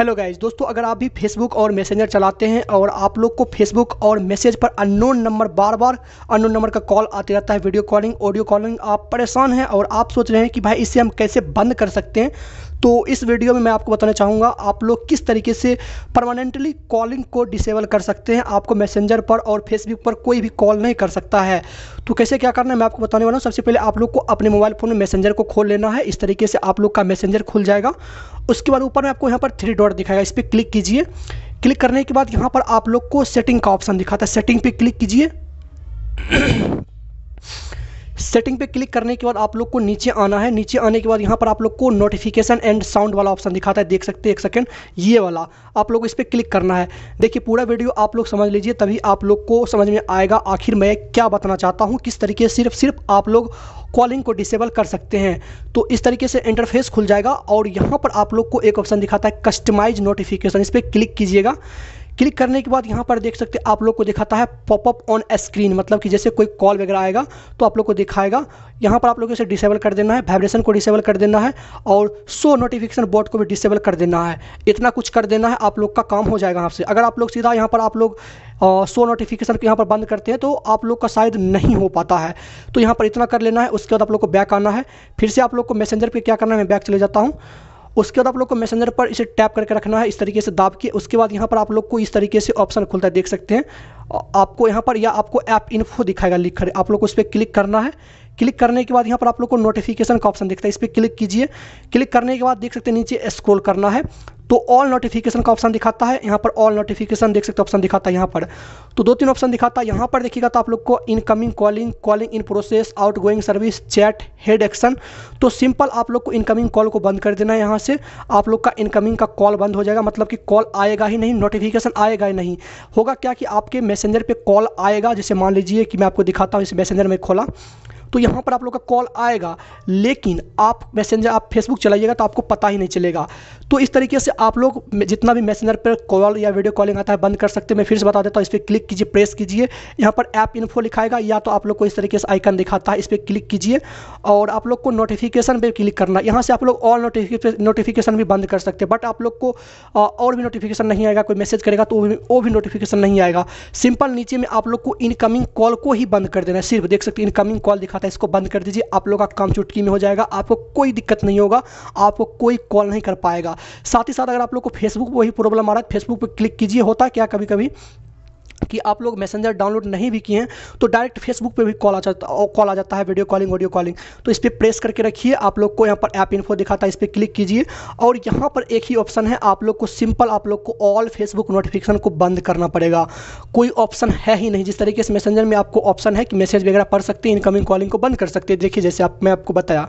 hello guys दोस्तों अगर आप भी फेसबुक और मैसेंजर चलाते हैं और आप लोग को फेसबुक और मैसेज पर अननोन नंबर बार बार अननोन नंबर का कॉल आते रहता है वीडियो कॉलिंग ऑडियो कॉलिंग आप परेशान हैं और आप सोच रहे हैं कि भाई इसे हम कैसे बंद कर सकते हैं तो इस वीडियो में मैं आपको बताना चाहूँगा आप लोग किस तरीके से परमानेंटली कॉलिंग को डिसेबल कर सकते हैं आपको मैसेंजर पर और फेसबुक पर कोई भी कॉल नहीं कर सकता है तो कैसे क्या करना है मैं आपको बताने वाला हूँ सबसे पहले आप लोग को अपने मोबाइल फ़ोन में मैसेंजर को खोल लेना है इस तरीके से आप लोग का मैसेंजर खुल जाएगा उसके बाद ऊपर में आपको यहाँ पर थ्री डॉट दिखाएगा इस पर क्लिक कीजिए क्लिक करने के बाद यहाँ पर आप लोग को सेटिंग का ऑप्शन दिखाता है सेटिंग पर क्लिक कीजिए सेटिंग पे क्लिक करने के बाद आप लोग को नीचे आना है नीचे आने के बाद यहाँ पर आप लोग को नोटिफिकेशन एंड साउंड वाला ऑप्शन दिखाता है देख सकते हैं एक सेकेंड ये वाला आप लोग इस पर क्लिक करना है देखिए पूरा वीडियो आप लोग समझ लीजिए तभी आप लोग को समझ में आएगा आखिर मैं क्या बताना चाहता हूँ किस तरीके से सिर्फ सिर्फ आप लोग कॉलिंग को डिसेबल कर सकते हैं तो इस तरीके से इंटरफेस खुल जाएगा और यहाँ पर आप लोग को एक ऑप्शन दिखाता है कस्टमाइज नोटिफिकेशन इस पर क्लिक कीजिएगा क्लिक करने के बाद यहाँ पर देख सकते आप लोग को दिखाता है पॉपअप ऑन स्क्रीन मतलब कि जैसे कोई कॉल वगैरह आएगा तो आप लोग को दिखाएगा यहाँ पर आप लोग इसे डिसेबल कर देना है वाइब्रेशन को डिसेबल कर देना है और शो नोटिफिकेशन बोर्ड को भी डिसेबल कर देना है इतना कुछ कर देना है आप लोग का काम हो जाएगा आपसे अगर आप लोग सीधा यहाँ पर आप लोग शो नोटिफिकेशन को यहाँ पर बंद करते हैं तो आप लोग का शायद नहीं हो पाता है तो यहाँ पर इतना कर लेना है उसके बाद आप लोग को बैक आना है फिर से आप लोग को मैसेंजर पर क्या करना है मैं बैक चले जाता हूँ उसके बाद आप लोग को मैसेंजर पर इसे टैप करके रखना है इस तरीके से दाब के उसके बाद यहाँ पर आप लोग को इस तरीके से ऑप्शन खुलता है देख सकते हैं आपको यहाँ पर या आपको ऐप इन्फो दिखाएगा लिख कर आप लोग को उस पर क्लिक करना है क्लिक करने के बाद यहाँ पर आप लोग को नोटिफिकेशन का ऑप्शन दिखता है इस पर क्लिक कीजिए क्लिक करने के बाद देख सकते हैं नीचे स्क्रॉल करना है तो ऑल नोटिफिकेशन का ऑप्शन दिखाता है यहाँ पर ऑल नोटिफिकेशन देख सकते हो ऑप्शन दिखाता है यहाँ पर तो दो तीन ऑप्शन दिखाता है यहाँ पर देखिएगा तो आप लोग को incoming calling calling in process outgoing service chat head action तो सिंपल आप लोग को इनकमिंग कॉल को बंद कर देना है यहाँ से आप लोग का इनकमिंग का कॉल बंद हो जाएगा मतलब कि कॉल आएगा ही नहीं नोटिफिकेशन आएगा ही नहीं होगा क्या कि आपके मैसेंजर पर कॉल आएगा जैसे मान लीजिए कि मैं आपको दिखाता हूँ इस मैसेंजर में खोला तो यहाँ पर आप लोग का कॉल आएगा लेकिन आप मैसेंजर आप फेसबुक चलाइएगा तो आपको पता ही नहीं चलेगा तो इस तरीके से आप लोग जितना भी मैसेंजर पर कॉल या वीडियो कॉलिंग आता है बंद कर सकते हैं मैं फिर से बता देता हूँ इस पर क्लिक कीजिए प्रेस कीजिए यहाँ पर ऐप इन्फो लिखाएगा या तो आप लोग को इस तरीके से आइकन दिखाता है इस पर क्लिक कीजिए और आप लोग को नोटिफिकेशन पर क्लिक करना यहाँ से आप लोग ऑल नोटिफिकेशन भी बंद कर सकते हैं बट आप लोग को और भी नोटिफिकेशन नहीं आएगा कोई मैसेज करेगा तो वो भी नोटिफिकेशन नहीं आएगा सिंपल नीचे में आप लोग को इनकमिंग कॉल को ही बंद कर देना है सिर्फ देख सकते इनकमिंग कॉल दिखा आता है इसको बंद कर दीजिए आप लोग का काम चुटकी में हो जाएगा आपको कोई दिक्कत नहीं होगा आपको कोई कॉल नहीं कर पाएगा साथ ही साथ अगर आप लोग को फेसबुक पर वही प्रॉब्लम आ रहा है फेसबुक पर क्लिक कीजिए होता क्या कभी कभी कि आप लोग मैसेंजर डाउनलोड नहीं भी किए हैं तो डायरेक्ट फेसबुक पे भी कॉल आ जाता कॉल आ जाता है वीडियो कॉलिंग ऑडियो कॉलिंग तो इस पर प्रेस करके रखिए आप लोग को यहाँ पर ऐप इन्फो दिखाता है इस पर क्लिक कीजिए और यहाँ पर एक ही ऑप्शन है आप लोग को सिंपल आप लोग को ऑल फेसबुक नोटिफिकेशन को बंद करना पड़ेगा कोई ऑप्शन है ही नहीं जिस तरीके से मैसेंजर में आपको ऑप्शन है कि मैसेज वगैरह पढ़ सकते हैं इनकमिंग कॉलिंग को बंद कर सकते हैं देखिए जैसे आप मैं आपको बताया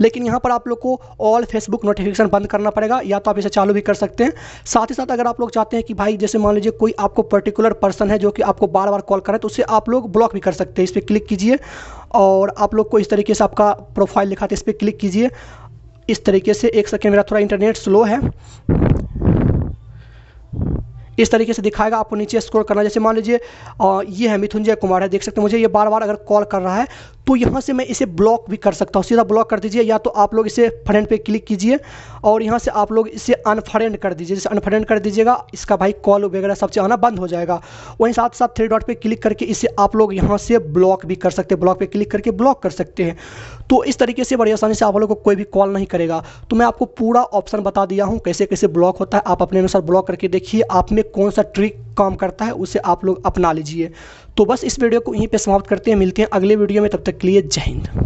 लेकिन यहाँ पर आप लोग को ऑल फेसबुक नोटिफिकेशन बंद करना पड़ेगा या तो आप इसे चालू भी कर सकते हैं साथ ही साथ अगर आप लोग चाहते हैं कि भाई जैसे मान लीजिए कोई आपको पर्टिकुलर पर्सन है है जो कि आपको बार बार कॉल कर रहा है तो उसे आप लोग ब्लॉक भी कर सकते हैं इस पर क्लिक कीजिए और आप लोग को इस तरीके से आपका प्रोफाइल दिखाते इस पर क्लिक कीजिए इस तरीके से एक सेकेंड मेरा थोड़ा इंटरनेट स्लो है इस तरीके से दिखाएगा आपको नीचे स्क्रॉल करना जैसे मान लीजिए ये है मिथुन जय कुमार है देख सकते हैं मुझे ये बार बार अगर कॉल कर रहा है तो यहाँ से मैं इसे ब्लॉक भी कर सकता हूँ सीधा ब्लॉक कर दीजिए या तो आप लोग इसे फ्रेंड पे क्लिक कीजिए और यहाँ से आप लोग इसे अनफ्रेंड कर दीजिए जैसे अनफ्रेंड कर दीजिएगा इसका भाई कॉल वगैरह सब चीज़ आना बंद हो जाएगा वहीं साथ साथ थ्री डॉट पर क्लिक करके इसे आप लोग यहाँ से ब्लॉक भी कर सकते हैं ब्लॉक पर क्लिक करके ब्लॉक कर सकते हैं तो इस तरीके से बड़ी आसानी से आप लोग को कोई भी कॉल नहीं करेगा तो मैं आपको पूरा ऑप्शन बता दिया हूँ कैसे कैसे ब्लॉक होता है आप अपने अनुसार ब्लॉक करके देखिए आप में कौन सा ट्रिक काम करता है उसे आप लोग अपना लीजिए तो बस इस वीडियो को यहीं पर समाप्त करते हैं मिलते हैं अगले वीडियो में तब तक के लिए जय हिंद